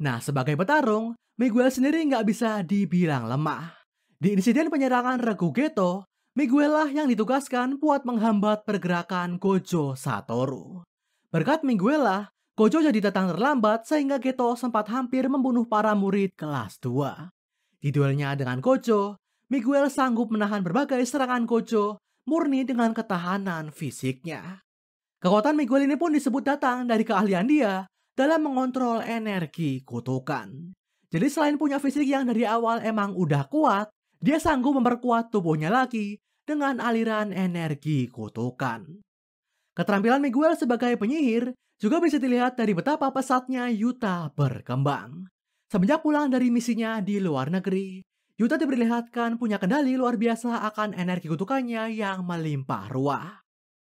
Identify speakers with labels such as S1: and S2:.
S1: Nah, sebagai petarung, Miguel sendiri nggak bisa dibilang lemah. Di insiden penyerangan Geto, Miguel lah yang ditugaskan buat menghambat pergerakan Gojo Satoru. Berkat Miguel lah, Gojo jadi datang terlambat sehingga Geto sempat hampir membunuh para murid kelas 2. Di duelnya dengan Gojo, Miguel sanggup menahan berbagai serangan Gojo murni dengan ketahanan fisiknya. Kekuatan Miguel ini pun disebut datang dari keahlian dia dalam mengontrol energi kutukan. Jadi selain punya fisik yang dari awal emang udah kuat, dia sanggup memperkuat tubuhnya lagi dengan aliran energi kutukan. Keterampilan Miguel sebagai penyihir juga bisa dilihat dari betapa pesatnya Yuta berkembang. Semenjak pulang dari misinya di luar negeri, Yuta diperlihatkan punya kendali luar biasa akan energi kutukannya yang melimpah ruah.